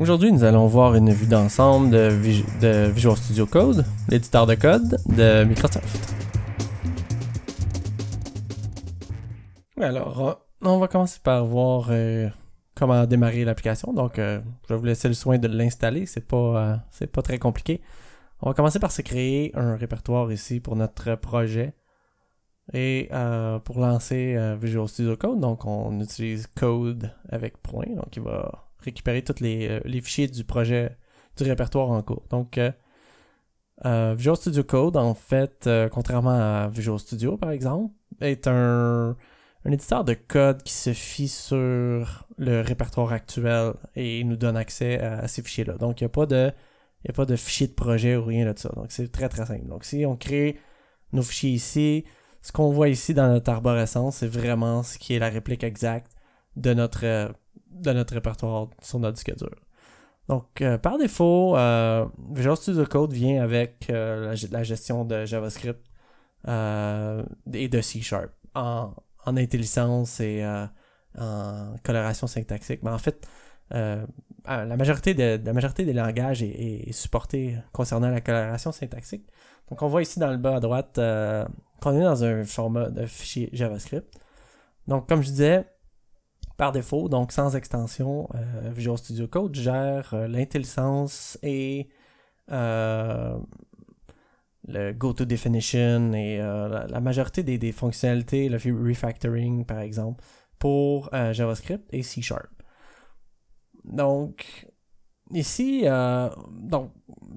Aujourd'hui, nous allons voir une vue d'ensemble de, Visual Studio Code, l'éditeur de code de Microsoft. Alors, euh, on va commencer par voir euh, comment démarrer l'application. Donc, euh, je vais vous laisser le soin de l'installer. C'est pas, c'est pas très compliqué. On va commencer par se créer un répertoire ici pour notre projet. Et pour lancer Visual Studio Code, donc on utilise code avec point, donc il va récupérer tous euh, les, fichiers du projet, du répertoire en cours. Donc, euh, euh, Visual Studio Code, en fait, contrairement à Visual Studio, par exemple, est un, éditeur de code qui se fie sur le répertoire actuel et nous donne accès à, ces fichiers-là. Donc, il a pas de... Il n'y a pas de fichier de projet ou rien de ça. Donc, c'est très, très simple. Donc, si on crée nos fichiers ici, ce qu'on voit ici dans notre arborescence, c'est vraiment ce qui est la réplique exacte de notre de notre répertoire sur notre disque dur. Donc, euh, par défaut, euh, Visual Studio Code vient avec euh, la, gestion de JavaScript et de C Sharp en, intelligence et en coloration syntaxique. Mais en fait, la, majorité de, la majorité des langages est, supportée concernant la coloration syntaxique. Donc, on voit ici dans le bas à droite qu'on est dans un format de fichier JavaScript. Donc, comme je disais, par défaut, donc sans extension, euh, Visual Studio Code gère euh, l'intelligence et euh, le go-to definition et la, majorité des, fonctionnalités, le refactoring par exemple, pour JavaScript et C Sharp. Donc, ici, donc,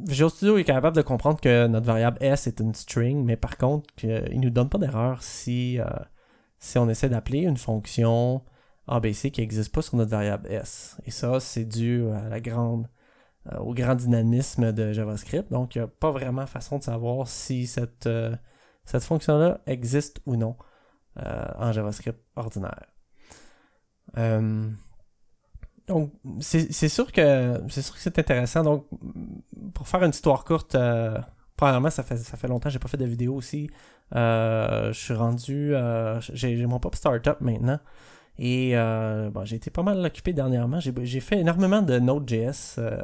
Visual Studio est capable de comprendre que notre variable S est une string, mais par contre, il ne nous donne pas d'erreur si, si on essaie d'appeler une fonction ABC qui n'existe pas sur notre variable S. Et ça, c'est dû euh, au grand dynamisme de JavaScript. Donc, il n'y a pas vraiment façon de savoir si cette, euh, fonction-là existe ou non euh, en JavaScript ordinaire. donc, c'est sûr que c'est sûr c'est intéressant. Donc, pour faire une histoire courte, premièrement, ça fait, ça fait longtemps que n'ai pas fait de vidéo aussi. je suis rendu, j'ai mon pop startup maintenant. Et euh, j'ai été pas mal occupé dernièrement. J'ai fait énormément de Node.js euh,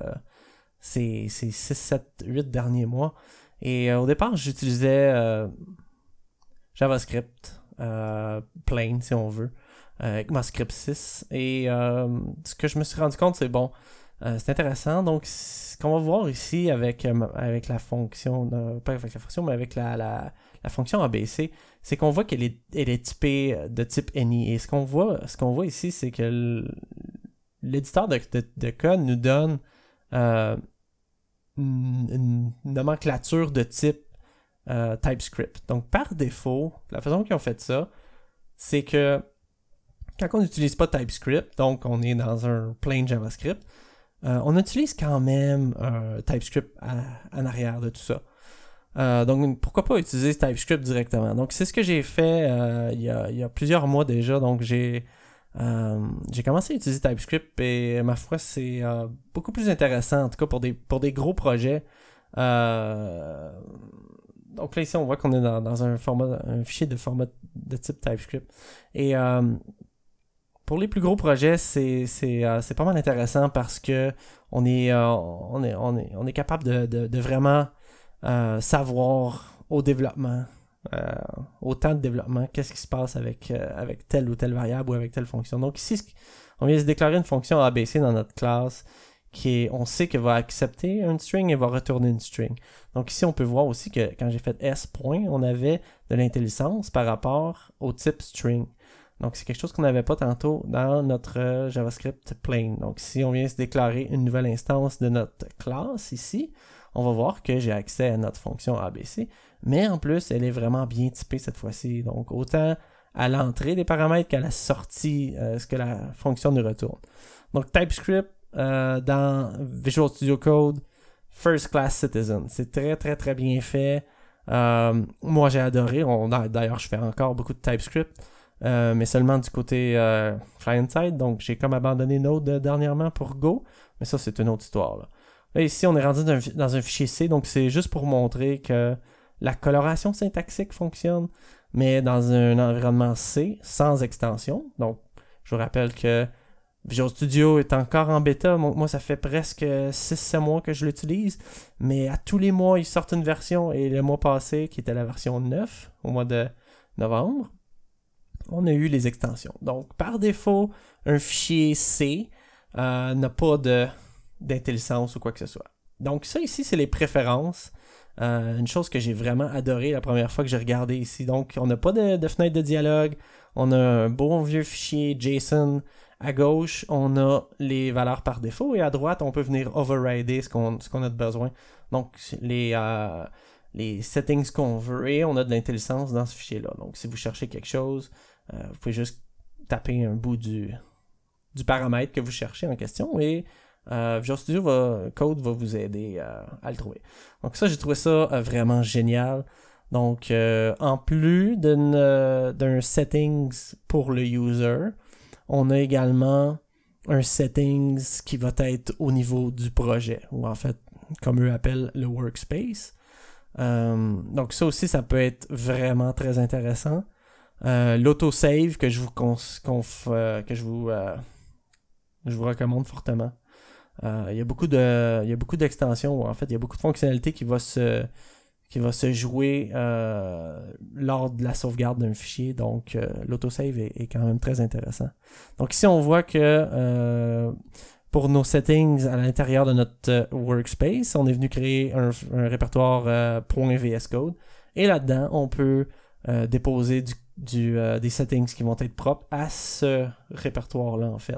ces, 6, 7, 8 derniers mois. Et euh, au départ, j'utilisais euh, JavaScript, plain si on veut, avec ma script 6. Et ce que je me suis rendu compte, c'est bon, euh, c'est intéressant. Donc, ce qu'on va voir ici avec, euh, la fonction, pas avec la fonction, mais avec la, fonction ABC, c'est qu'on voit qu'elle est, typée euh, de type any. Et ce qu'on voit, ce voit ici, c'est que l'éditeur de, code nous donne une, nomenclature de type TypeScript. Donc, par défaut, la façon qu'ils ont fait ça, c'est que quand on n'utilise pas TypeScript, donc on est dans un plain JavaScript, euh, on utilise quand même euh, TypeScript en arrière de tout ça. Euh, donc, pourquoi pas utiliser TypeScript directement? Donc, c'est ce que j'ai fait il, y a, plusieurs mois déjà. Donc, j'ai commencé à utiliser TypeScript et ma foi, c'est beaucoup plus intéressant, en tout cas pour des, gros projets. donc là, ici, on voit qu'on est dans, un, format, un fichier de format de type TypeScript. Et pour les plus gros projets, euh, c'est pas mal intéressant parce que on est, euh, on est, on est, on est capable de, vraiment euh, savoir au développement, au temps de développement, qu'est-ce qui se passe avec, avec telle ou telle variable ou avec telle fonction. Donc ici, on vient de déclarer une fonction ABC dans notre classe qui on sait qu'elle va accepter une string et va retourner une string. Donc ici, on peut voir aussi que quand j'ai fait S point, on avait de l'intelligence par rapport au type string. Donc, c'est quelque chose qu'on n'avait pas tantôt dans notre euh, JavaScript plain. Donc, si on vient se déclarer une nouvelle instance de notre classe ici, on va voir que j'ai accès à notre fonction ABC, mais en plus, elle est vraiment bien typée cette fois-ci. Donc, autant à l'entrée des paramètres qu'à la sortie, euh, ce que la fonction nous retourne. Donc, TypeScript euh, dans Visual Studio Code, First Class Citizen. C'est très, très, très bien fait. moi, j'ai adoré. D'ailleurs, je fais encore beaucoup de TypeScript. Euh, mais seulement du côté euh, client Donc, j'ai comme abandonné Node euh, dernièrement pour Go, mais ça, c'est une autre histoire. Là. ici, on est rendu dans, un fichier C, donc c'est juste pour montrer que la coloration syntaxique fonctionne, mais dans un environnement C, sans extension. Donc, je vous rappelle que Visual Studio est encore en bêta. Moi, ça fait presque 6-7 mois que je l'utilise. Mais à tous les mois, ils sortent une version. Et le mois passé, qui était la version 9, au mois de novembre, on a eu les extensions. Donc, par défaut, un fichier C euh, n'a pas d'intelligence ou quoi que ce soit. Donc, ça ici, c'est les préférences. Euh, une chose que j'ai vraiment adoré la première fois que j'ai regardé ici. Donc, on n'a pas de, fenêtre de dialogue. On a un bon vieux fichier JSON. À gauche, on a les valeurs par défaut et à droite, on peut venir overrider ce qu'on a de besoin. Donc, les, euh, les settings qu'on veut et on a de l'intelligence dans ce fichier-là. Donc, si vous cherchez quelque chose, euh, vous pouvez juste taper un bout du, du paramètre que vous cherchez en question et euh, Visual Studio va, Code va vous aider euh, à le trouver. Donc ça, j'ai trouvé ça euh, vraiment génial. Donc, en plus d'un settings pour le user, on a également un settings qui va être au niveau du projet, ou en fait, comme eux appellent le workspace. donc ça aussi, ça peut être vraiment très intéressant. Euh, l'autosave que je vous euh, que je vous euh, je vous recommande fortement. Il y a beaucoup de il y a beaucoup d'extensions en fait, il y a beaucoup de fonctionnalités qui va se qui va se jouer lors de la sauvegarde d'un fichier. Donc, l'autosave est, est, quand même très intéressant. Donc, ici, on voit que pour nos settings à l'intérieur de notre workspace, on est venu créer un, un répertoire .vscode. Et là-dedans, on peut déposer du euh, des settings qui vont être propres à ce répertoire-là, en fait.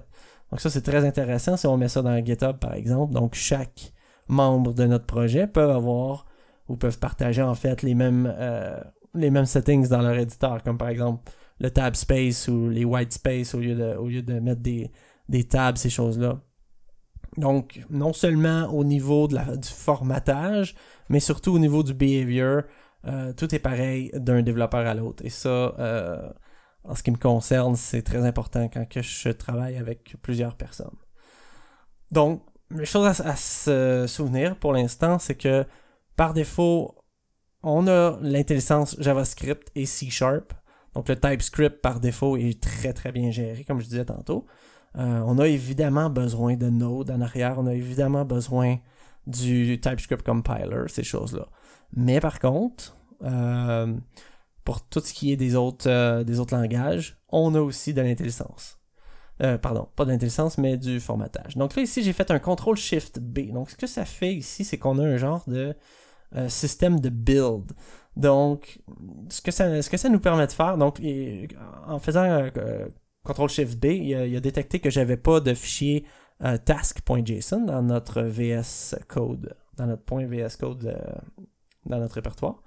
Donc ça, c'est très intéressant si on met ça dans GitHub, par exemple. Donc chaque membre de notre projet peut avoir ou peuvent partager en fait les mêmes, euh, les mêmes settings dans leur éditeur, comme par exemple le tab space ou les white space au lieu de, au lieu de mettre des, des tabs, ces choses-là. Donc, non seulement au niveau du formatage, mais surtout au niveau du behavior, euh, tout est pareil d'un développeur à l'autre. Et ça, euh, en ce qui me concerne, c'est très important quand que je travaille avec plusieurs personnes. Donc, les choses à, se souvenir pour l'instant, c'est que par défaut, on a l'intelligence JavaScript et C Sharp. Donc le TypeScript par défaut est très très bien géré, comme je disais tantôt. Euh, on a évidemment besoin de Node en arrière, on a évidemment besoin du TypeScript compiler, ces choses-là. Mais par contre, euh, pour tout ce qui est des autres, euh, des autres langages, on a aussi de l'intelligence. Euh, pardon, pas de l'intelligence, mais du formatage. Donc là, ici, j'ai fait un ctrl shift B. Donc, ce que ça fait ici, c'est qu'on a un genre de système de build. Donc, ce que, ça, ce que ça nous permet de faire, donc, en faisant un ctrl shift B, il a, détecté que j'avais pas de fichier task.json dans notre VS code, dans notre point .vs code dans notre répertoire.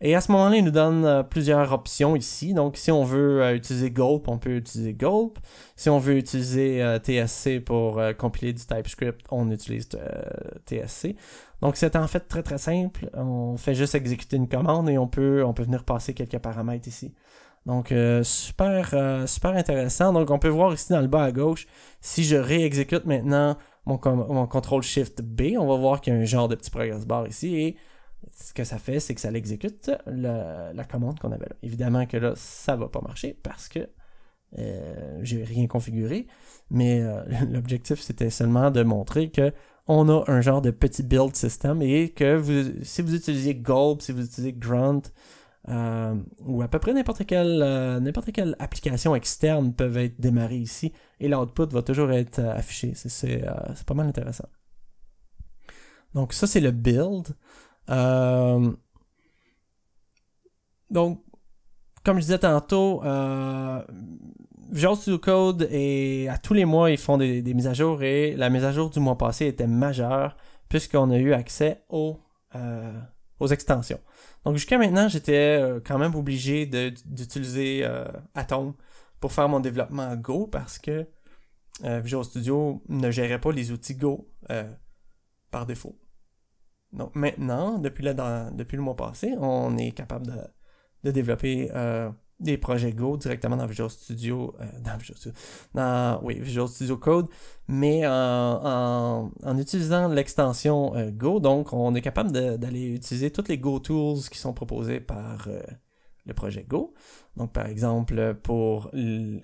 Et à ce moment-là, il nous donne euh, plusieurs options ici. Donc, si on veut euh, utiliser Gulp, on peut utiliser Gulp. Si on veut utiliser euh, TSC pour compiler du TypeScript, on utilise TSC. Donc, c'est en fait très très simple. On fait juste exécuter une commande et on peut, on peut venir passer quelques paramètres ici. Donc, super, super intéressant. Donc, on peut voir ici dans le bas à gauche, si je réexécute maintenant mon, mon CTRL-SHIFT-B, on va voir qu'il y a un genre de petit progress bar ici. Et ce que ça fait, c'est que ça l'exécute la commande qu'on avait là. Évidemment que là, ça va pas marcher parce que euh, j'ai rien configuré, mais euh, l'objectif c'était seulement de montrer qu'on a un genre de petit build system et que si vous utilisez Gulp, si vous utilisez Grunt euh, ou à peu près n'importe quelle n'importe quelle application externe peuvent être démarrées ici et l'output va toujours être affiché. C'est pas mal intéressant. Donc ça c'est le build. Euh, donc, comme je disais tantôt, euh, Visual Studio Code, et à tous les mois, ils font des, mises à jour et la mise à jour du mois passé était majeure puisqu'on a eu accès aux, euh, aux extensions. Donc, jusqu'à maintenant, j'étais euh, quand même obligé d'utiliser Atom pour faire mon développement Go parce que Visual Studio ne gérait pas les outils Go par défaut. Donc maintenant, depuis le, depuis le mois passé, on est capable de, développer euh, des projets Go directement dans Visual Studio, euh, Code, mais en, utilisant l'extension euh, Go, donc on est capable d'aller utiliser toutes les Go Tools qui sont proposées par le projet Go. Donc par exemple, pour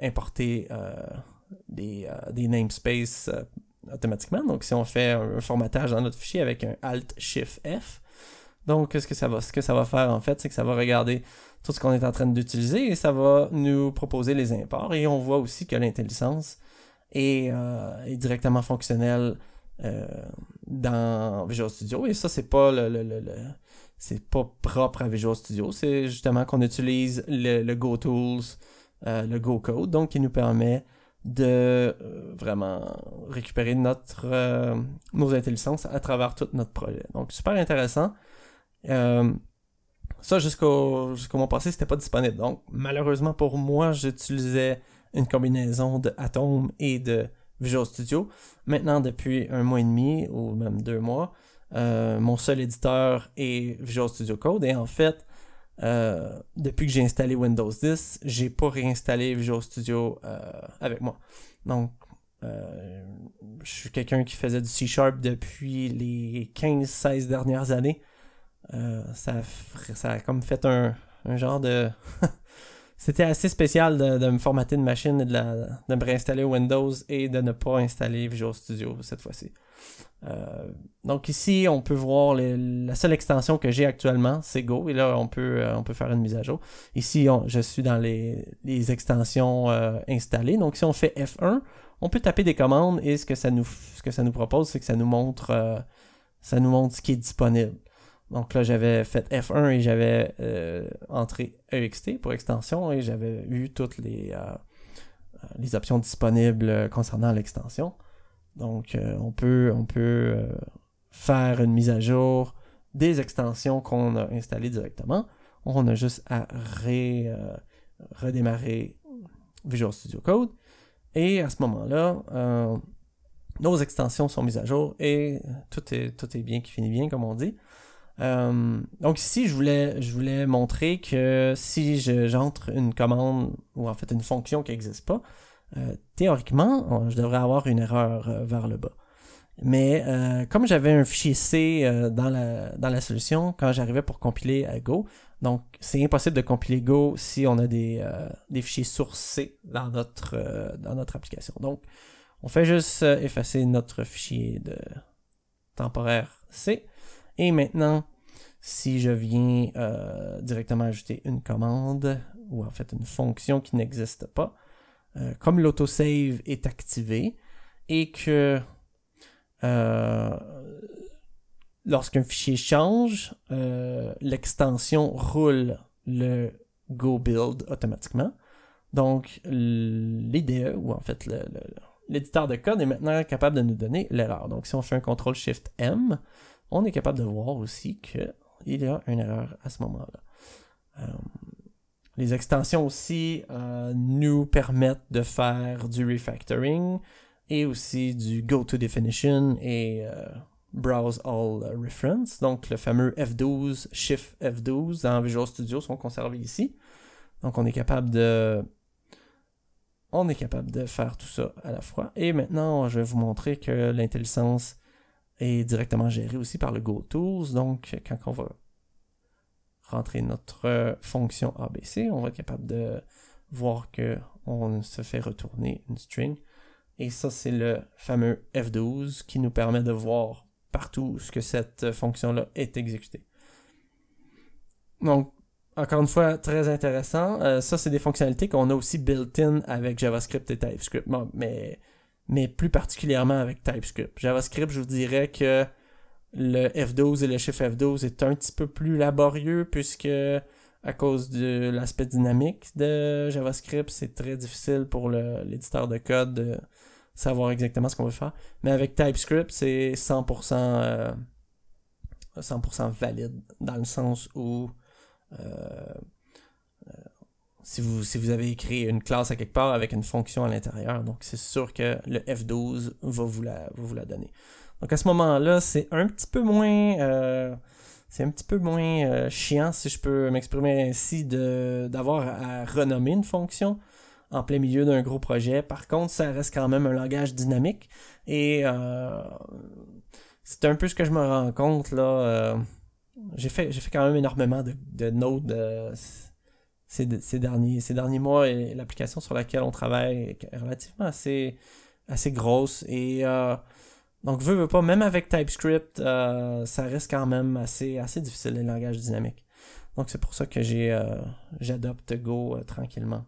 importer des, des namespaces automatiquement. Donc, si on fait un formatage dans notre fichier avec un Alt Shift F, donc ce que ça va, ce que ça va faire en fait, c'est que ça va regarder tout ce qu'on est en train d'utiliser et ça va nous proposer les imports. Et on voit aussi que l'intelligence est, euh, directement fonctionnelle euh, dans Visual Studio. Et ça, c'est pas c'est pas propre à Visual Studio. C'est justement qu'on utilise le, Go Tools, euh, le Go Code, donc qui nous permet de euh, vraiment récupérer notre euh, nos intelligences à travers tout notre projet. Donc super intéressant. Euh, ça jusqu'au jusqu'au mois passé, c'était pas disponible. Donc malheureusement pour moi, j'utilisais une combinaison de Atom et de Visual Studio. Maintenant depuis un mois et demi ou même deux mois, mon seul éditeur est Visual Studio Code et en fait euh, depuis que j'ai installé Windows 10, j'ai pas réinstallé Visual Studio euh, avec moi. Donc, euh, je suis quelqu'un qui faisait du C Sharp depuis les 15-16 dernières années. ça, ça a comme fait un, genre de. C'était assez spécial de, me formater une machine et de, la, de me réinstaller Windows et de ne pas installer Visual Studio cette fois-ci. Euh, donc ici, on peut voir la seule extension que j'ai actuellement, c'est Go. Et là, on peut, euh, on peut faire une mise à jour. Ici, je suis dans les, extensions euh, installées. Donc si on fait F1, on peut taper des commandes et ce que ça nous, ce que ça nous propose, c'est que ça nous montre, ça nous montre ce qui est disponible. Donc là, j'avais fait F1 et j'avais entré EXT pour extension et j'avais eu toutes les, les options disponibles concernant l'extension. Donc, euh, on peut, on peut euh, faire une mise à jour des extensions qu'on a installées directement. On a juste à euh, redémarrer Visual Studio Code. Et à ce moment-là, nos extensions sont mises à jour et tout est, tout est bien qui finit bien, comme on dit. donc ici, je voulais, je voulais montrer que si j'entre une commande, ou en fait une fonction qui n'existe pas, euh, théoriquement, je devrais avoir une erreur euh, vers le bas. Mais euh, comme j'avais un fichier C dans, la, dans la solution, quand j'arrivais pour compiler à Go, donc c'est impossible de compiler Go si on a des, fichiers source C dans notre, dans notre application. Donc on fait juste effacer notre fichier de temporaire C. Et maintenant, si je viens directement ajouter une commande, ou en fait une fonction qui n'existe pas, euh, comme l'autosave est activé et que euh, lorsqu'un fichier change, euh, l'extension roule le Go Build automatiquement. Donc, l'IDE, ou en fait l'éditeur de code, est maintenant capable de nous donner l'erreur. Donc, si on fait un CTRL-SHIFT-M, on est capable de voir aussi qu'il y a une erreur à ce moment-là. Les extensions aussi euh, nous permettent de faire du refactoring et aussi du go to definition et euh, browse all reference. Donc le fameux F12, shift F12 dans Visual Studio sont conservés ici. Donc on est capable de on est capable de faire tout ça à la fois. Et maintenant, je vais vous montrer que l'intelligence est directement gérée aussi par le GoTools. Donc, quand on va rentrer notre euh, fonction ABC, on va être capable de voir que on se fait retourner une string. Et ça, c'est le fameux F12 qui nous permet de voir partout ce que cette fonction-là est exécutée. Donc, encore une fois, très intéressant. Euh, ça, c'est des fonctionnalités qu'on a aussi built-in avec JavaScript et TypeScript, mais, mais plus particulièrement avec TypeScript. JavaScript, je vous dirais que le F12 et le chiffre F12 est un petit peu plus laborieux puisque à cause de l'aspect dynamique de JavaScript, c'est très difficile pour l'éditeur de code de savoir exactement ce qu'on veut faire. Mais avec TypeScript, c'est 100%, 100 euh, valide dans le sens où euh, euh, si, vous, avez écrit une classe à quelque part avec une fonction à l'intérieur, donc c'est sûr que le F12 va vous la, va vous la donner. Donc à ce moment-là, c'est un petit peu moins. Euh, c'est un petit peu moins euh, chiant, si je peux m'exprimer ainsi, d'avoir à renommer une fonction en plein milieu d'un gros projet. Par contre, ça reste quand même un langage dynamique. Et euh, c'est un peu ce que je me rends compte là. j'ai fait, fait quand même énormément de, de nodes. Ces, derniers, ces derniers mois et l'application sur laquelle on travaille est relativement assez, assez grosse et euh, donc, veux, veux pas, même avec TypeScript, euh, ça reste quand même assez, assez difficile les langages dynamiques. Donc, c'est pour ça que euh, j'adopte Go euh, tranquillement.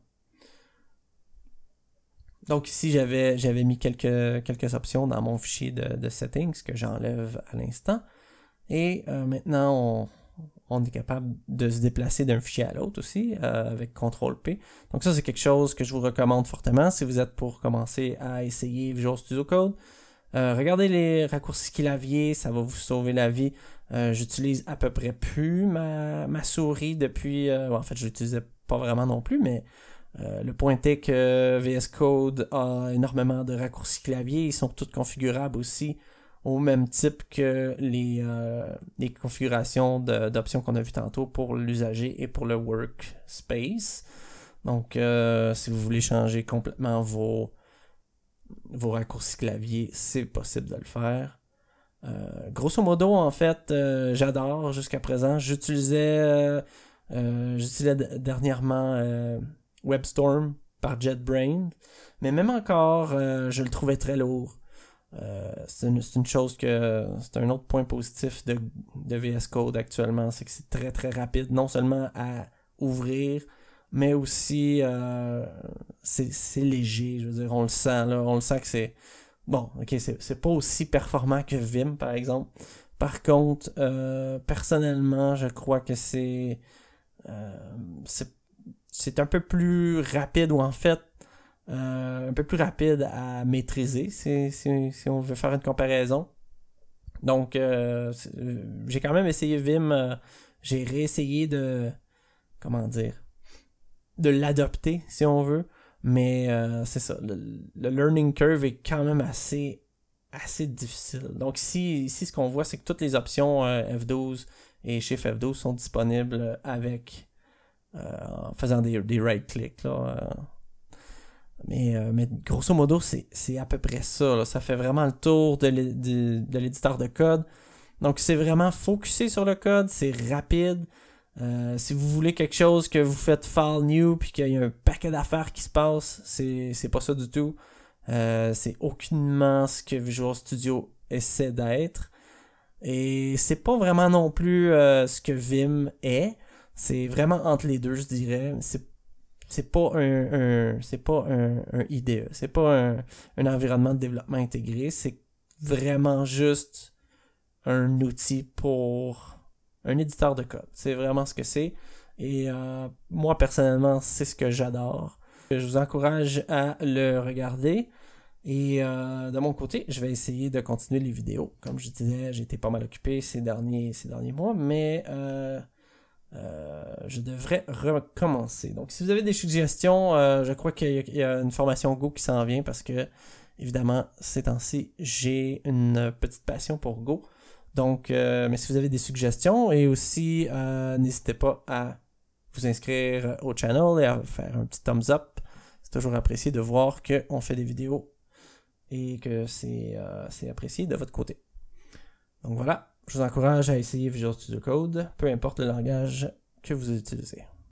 Donc, ici, j'avais, mis quelques, quelques options dans mon fichier de, de settings que j'enlève à l'instant. Et maintenant, on, on, est capable de se déplacer d'un fichier à l'autre aussi avec CTRL P. Donc, ça, c'est quelque chose que je vous recommande fortement si vous êtes pour commencer à essayer Visual Studio Code. Euh, regardez les raccourcis clavier, ça va vous sauver la vie. Euh, j'utilise à peu près plus ma, souris depuis. Euh, en fait, je l'utilisais pas vraiment non plus, mais le point est que VS Code a énormément de raccourcis clavier. Ils sont tous configurables aussi au même type que les, les configurations d'options qu'on a vu tantôt pour l'usager et pour le workspace. Donc, si vous voulez changer complètement vos vos raccourcis clavier, c'est possible de le faire. Euh, grosso modo, en fait, euh, j'adore jusqu'à présent. J'utilisais euh, j'utilisais dernièrement WebStorm par JetBrain, mais même encore, je le trouvais très lourd. c'est une, chose que. C'est un autre point positif de VS Code actuellement, c'est que c'est très très rapide, non seulement à ouvrir, mais aussi euh, c'est léger, je veux dire, on le sent, là, on le sent que c'est... Bon, ok, c'est pas aussi performant que Vim, par exemple. Par contre, euh, personnellement, je crois que euh, c'est... c'est un peu plus rapide, ou en fait, un peu plus rapide à maîtriser, si, si, si on veut faire une comparaison. Donc, j'ai quand même essayé Vim, j'ai réessayé de... Comment dire de l'adopter, si on veut. Mais euh, c'est ça, le, learning curve est quand même assez, assez difficile. Donc ici, ce qu'on voit, c'est que toutes les options euh, F12 et Shift F12 sont disponibles avec euh, en faisant des, right-clicks. Mais, mais, grosso modo, c'est à peu près ça. Ça fait vraiment le tour de l'éditeur de, de, code. Donc c'est vraiment focusé sur le code, c'est rapide. Euh, si vous voulez quelque chose que vous faites fall new puis qu'il y a un paquet d'affaires qui se passe, c'est pas ça du tout. Euh, c'est aucunement ce que Visual Studio essaie d'être. Et c'est pas vraiment non plus euh, ce que Vim est. C'est vraiment entre les deux, je dirais. C'est c'est pas un, un c'est pas un, un IDE, c'est pas un, environnement de développement intégré, c'est vraiment juste un outil pour un éditeur de code. C'est vraiment ce que c'est. Et euh, moi, personnellement, c'est ce que j'adore. Je vous encourage à le regarder. Et euh, de mon côté, je vais essayer de continuer les vidéos. Comme je disais, j'ai été pas mal occupé ces derniers, ces derniers mois, mais euh, je devrais recommencer. Donc, si vous avez des suggestions, je crois qu'il y, a une formation Go qui s'en vient parce que, évidemment, ces temps-ci, j'ai une petite passion pour Go. Donc, euh, mais si vous avez des suggestions et aussi, euh, n'hésitez pas à vous inscrire au channel et à faire un petit thumbs up. C'est toujours apprécié de voir qu'on fait des vidéos et que c'est euh, apprécié de votre côté. Donc voilà, je vous encourage à essayer Visual Studio Code, peu importe le langage que vous utilisez.